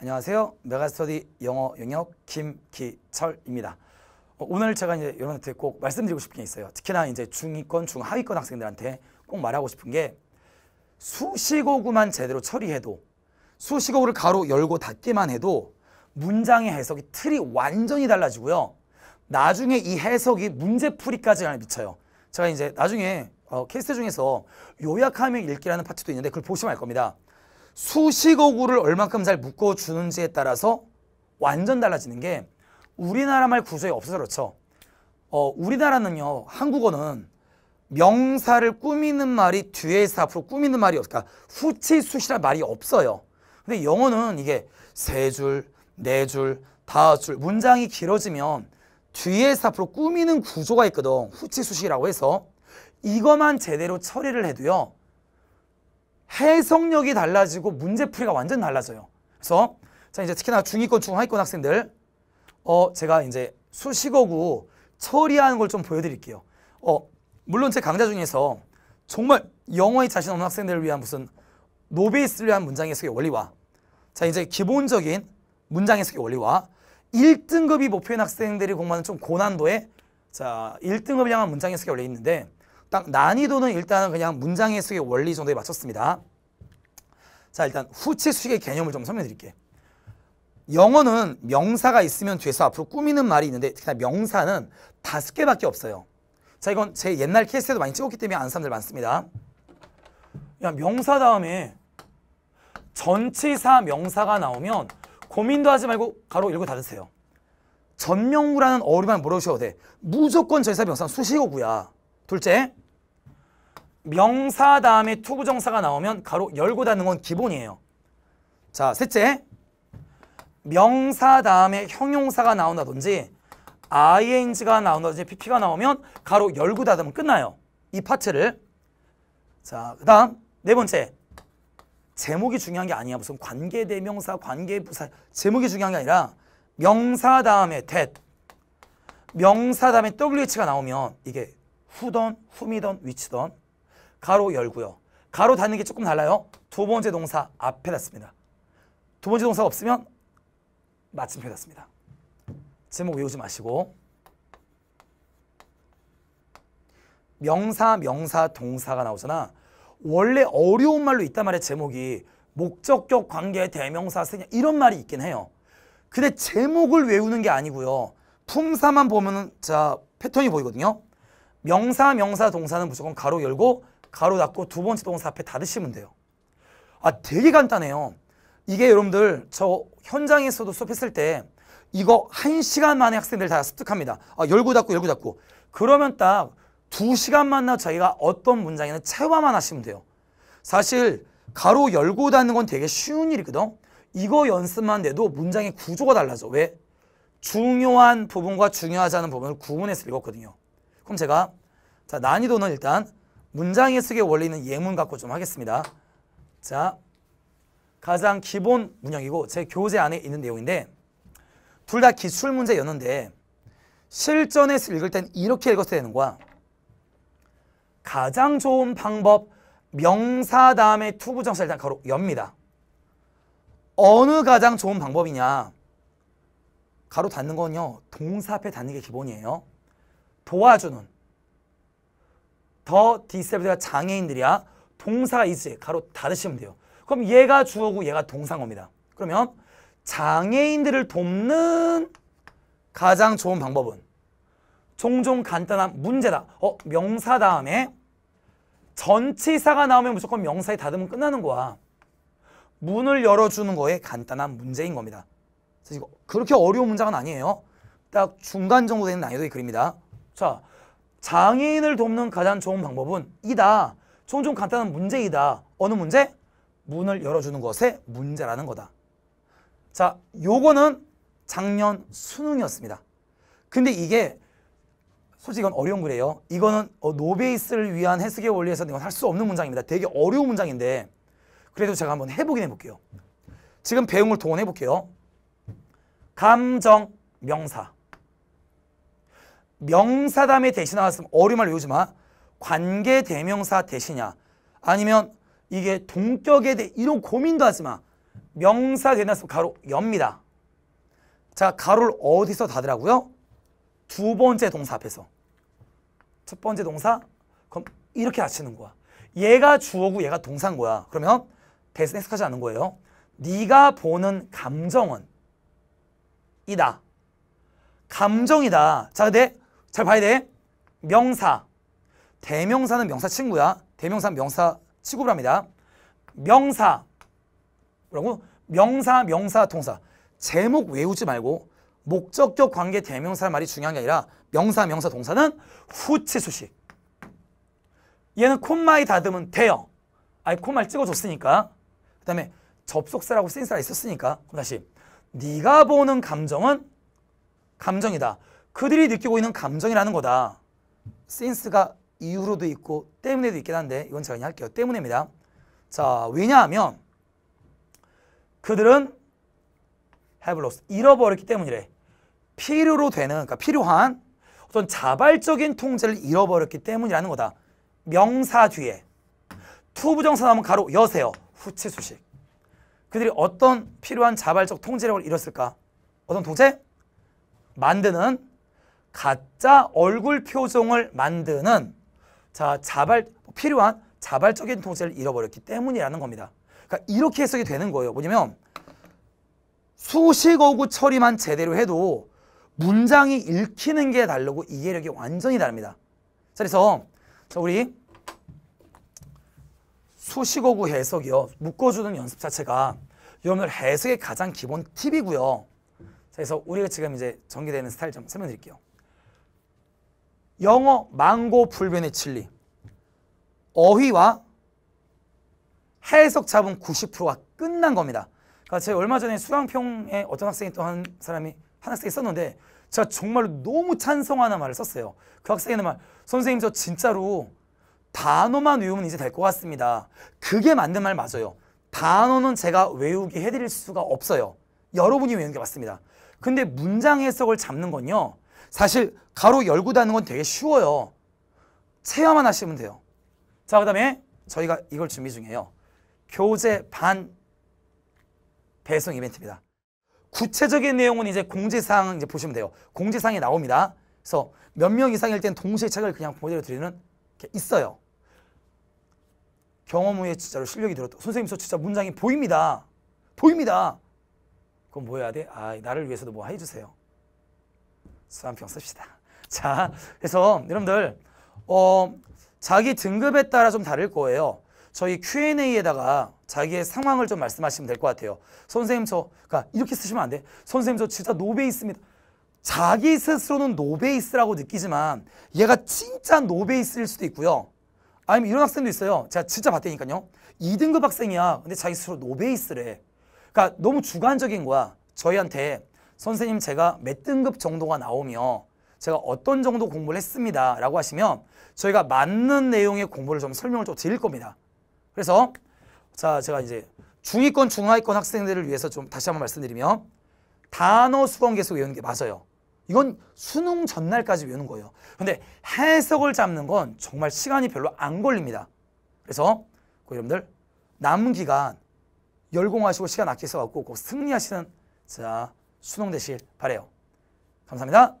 안녕하세요. 메가스터디 영어 영역 김기철입니다. 어, 오늘 제가 이제 여러분한테 꼭 말씀드리고 싶은 게 있어요. 특히나 이제 중위권, 중하위권 학생들한테 꼭 말하고 싶은 게 수식어구만 제대로 처리해도 수식어구를 가로 열고 닫기만 해도 문장의 해석이 틀이 완전히 달라지고요. 나중에 이 해석이 문제풀이까지 미쳐요. 제가 이제 나중에 어, 케이스 중에서 요약하며 읽기라는 파트도 있는데 그걸 보시면 알 겁니다. 수식어 구를 얼만큼 잘 묶어주는지에 따라서 완전 달라지는 게 우리나라 말 구조에 없어서 그렇죠. 어, 우리나라는요. 한국어는 명사를 꾸미는 말이 뒤에서 앞으로 꾸미는 말이 없으니까 후치수시란 말이 없어요. 근데 영어는 이게 세 줄, 네 줄, 다섯 줄 문장이 길어지면 뒤에서 앞으로 꾸미는 구조가 있거든. 후치수시라고 해서 이것만 제대로 처리를 해도요. 해석력이 달라지고 문제풀이가 완전 달라져요. 그래서 자 이제 특히나 중위권 중하위권 학생들 어 제가 이제 수식어구 처리하는 걸 좀 보여드릴게요. 어 물론 제 강좌 중에서 정말 영어에 자신 없는 학생들을 위한 무슨 노베이스를 위한 문장 해석의 원리와 자 이제 기본적인 문장 해석의 원리와 1등급이 목표인 학생들이 공부하는 좀 고난도의 자 1등급을 향한 문장 해석의 원리 있는데 딱 난이도는 일단은 그냥 문장해석의 원리 정도에 맞췄습니다. 자 일단 후치 수식의 개념을 좀 설명해 드릴게요. 영어는 명사가 있으면 뒤에서 앞으로 꾸미는 말이 있는데 특히나 명사는 다섯 개밖에 없어요. 자 이건 제 옛날 케이스에도 많이 찍었기 때문에 아는 사람들 많습니다. 야 명사 다음에 전치사 명사가 나오면 고민도 하지 말고 가로 읽고 닫으세요. 전명구라는 어휘만 물어보셔도 돼. 무조건 전치사 명사는 수식어구야. 둘째, 명사 다음에 투구정사가 나오면 가로 열고 닫는 건 기본이에요. 자, 셋째, 명사 다음에 형용사가 나온다든지 ing가 나온다든지 pp가 나오면 가로 열고 닫으면 끝나요. 이 파트를. 자, 그 다음 네 번째, 제목이 중요한 게 아니야. 무슨 관계대명사, 관계부사, 제목이 중요한 게 아니라 명사 다음에 that, 명사 다음에 wh가 나오면 이게 후던, 후미던, 위치던 가로 열고요. 가로 닫는 게 조금 달라요. 두 번째 동사 앞에 닫습니다. 두 번째 동사가 없으면 마침표 닫습니다. 제목 외우지 마시고 명사, 명사, 동사가 나오잖아. 원래 어려운 말로 있단 말이야 제목이 목적격 관계 대명사 생냐 이런 말이 있긴 해요. 근데 제목을 외우는 게 아니고요. 품사만 보면은 자 패턴이 보이거든요. 명사, 명사, 동사는 무조건 가로 열고 가로 닫고 두 번째 동사 앞에 닫으시면 돼요. 아 되게 간단해요. 이게 여러분들 저 현장에서도 수업했을 때 이거 한시간 만에 학생들 다 습득합니다. 아, 열고 닫고 열고 닫고 그러면 딱 두시간만나 저희가 어떤 문장에는 체화만 하시면 돼요. 사실 가로 열고 닫는 건 되게 쉬운 일이거든. 이거 연습만 돼도 문장의 구조가 달라져. 왜? 중요한 부분과 중요하지 않은 부분을 구분해서 읽었거든요. 그럼 제가 자 난이도는 일단 문장 해석의 원리는 예문 갖고 좀 하겠습니다. 자 가장 기본 문형이고 제 교재 안에 있는 내용인데 둘 다 기출 문제였는데 실전에서 읽을 땐 이렇게 읽었어야 되는 거야. 가장 좋은 방법 명사 다음에 투부정사 일단 가로 엽니다. 어느 가장 좋은 방법이냐? 가로 닫는 건요. 동사 앞에 닫는 게 기본이에요. 도와주는 더디셉블가 장애인들이야 동사가 있지 가로 닫으시면 돼요. 그럼 얘가 주어고 얘가 동사겁니다 그러면 장애인들을 돕는 가장 좋은 방법은 종종 간단한 문제다. 어 명사 다음에 전치사가 나오면 무조건 명사에 닫으면 끝나는 거야. 문을 열어주는 거에 간단한 문제인 겁니다. 그래서 이거 그렇게 어려운 문장은 아니에요. 딱 중간 정도 되는 난이도의 글입니다. 자, 장애인을 돕는 가장 좋은 방법은 이다. 종종 간단한 문제이다. 어느 문제? 문을 열어주는 것에 문제라는 거다. 자, 요거는 작년 수능이었습니다. 근데 이게 솔직히 이건 어려운 글이에요. 이거는 어, 노베이스를 위한 해석의 원리에서는 이건 할 수 없는 문장입니다. 되게 어려운 문장인데 그래도 제가 한번 해보긴 해볼게요. 지금 배움을 동원해볼게요. 감정, 명사. 명사담에 대신 나왔으면 어려운 외우지 마. 관계 대명사 대신이야. 아니면 이게 동격에 대해 이런 고민도 하지 마. 명사 대나으면 가로 엽니다. 자, 가로를 어디서 닫으라고요? 두 번째 동사 앞에서. 첫 번째 동사, 그럼 이렇게 닫히는 거야. 얘가 주어고 얘가 동사인 거야. 그러면 대신 해석하지 않는 거예요. 네가 보는 감정은 이다. 감정이다. 자, 근데 잘 봐야 돼. 명사. 대명사는 명사 친구야. 대명사는 명사 취급을 합니다. 명사. 뭐라고? 명사, 명사, 동사. 제목 외우지 말고 목적격 관계 대명사 말이 중요한 게 아니라 명사, 명사, 동사는 후치 수식. 얘는 콤마에 다듬은 대요 아예 콤마를 찍어줬으니까. 그 다음에 접속사라고 센스가 있었으니까. 그럼 다시 네가 보는 감정은 감정이다. 그들이 느끼고 있는 감정이라는 거다. since가 이유로도 있고 때문에도 있긴 한데 이건 제가 할게요. 때문입니다. 자, 왜냐하면 그들은 have lost, 잃어버렸기 때문이래. 필요로 되는, 그러니까 필요한 어떤 자발적인 통제를 잃어버렸기 때문이라는 거다. 명사 뒤에 투 부정사 나면 가로 여세요. 후치 수식. 그들이 어떤 필요한 자발적 통제력을 잃었을까? 어떤 도제? 만드는 가짜 얼굴 표정을 만드는 자 자발 필요한 자발적인 통제를 잃어버렸기 때문이라는 겁니다. 그러니까 이렇게 해석이 되는 거예요. 뭐냐면 수식어구 처리만 제대로 해도 문장이 읽히는 게 다르고 이해력이 완전히 다릅니다. 자, 그래서 자, 우리 수식어구 해석이요. 묶어주는 연습 자체가 여러분들 해석의 가장 기본 팁이고요. 자, 그래서 우리가 지금 이제 전개되는 스타일 좀 설명드릴게요. 영어 망고 불변의 진리 어휘와 해석 잡은 90%가 끝난 겁니다. 그러니까 제가 얼마 전에 수강평에 어떤 학생이 또 한 사람이 한 학생이 썼는데 제가 정말로 너무 찬성하는 말을 썼어요. 그 학생의 말 선생님 저 진짜로 단어만 외우면 이제 될 것 같습니다. 그게 맞는 말 맞아요. 단어는 제가 외우게 해드릴 수가 없어요. 여러분이 외우게 맞습니다. 근데 문장 해석을 잡는 건요. 사실 가로 열고 다는건 되게 쉬워요. 체험만 하시면 돼요. 자, 그 다음에 저희가 이걸 준비 중이에요. 교재 반 배송 이벤트입니다. 구체적인 내용은 이제 공지사항 이제 보시면 돼요. 공지사항이 나옵니다. 그래서 몇 명 이상일 땐 동시에 책을 그냥 보내려 드리는 게 있어요. 경험의 진짜로 실력이 들었다. 선생님 저 진짜 문장이 보입니다. 보입니다. 그건 뭐 해야 돼? 아, 나를 위해서도 뭐 해주세요. 수완평 씁시다. 자, 그래서 여러분들 어, 자기 등급에 따라 좀 다를 거예요. 저희 Q&A에다가 자기의 상황을 좀 말씀하시면 될 것 같아요. 선생님 저, 그러니까 이렇게 쓰시면 안 돼. 선생님 저 진짜 노베이스입니다. 자기 스스로는 노베이스라고 느끼지만 얘가 진짜 노베이스일 수도 있고요. 아니면 이런 학생도 있어요. 제가 진짜 봤다니까요. 2등급 학생이야. 근데 자기 스스로 노베이스래. 그러니까 너무 주관적인 거야. 저희한테 선생님 제가 몇 등급 정도가 나오며 제가 어떤 정도 공부를 했습니다 라고 하시면 저희가 맞는 내용의 공부를 좀 설명을 좀 드릴 겁니다 그래서 자 제가 이제 중위권 중하위권 학생들을 위해서 좀 다시 한번 말씀드리면 단어 수건 계속 외우는 게 맞아요 이건 수능 전날까지 외우는 거예요 근데 해석을 잡는 건 정말 시간이 별로 안 걸립니다 그래서 그 여러분들 남은 기간 열공하시고 시간 아껴서 갖고 꼭 그 승리하시는 자 수능되시길 바래요. 감사합니다.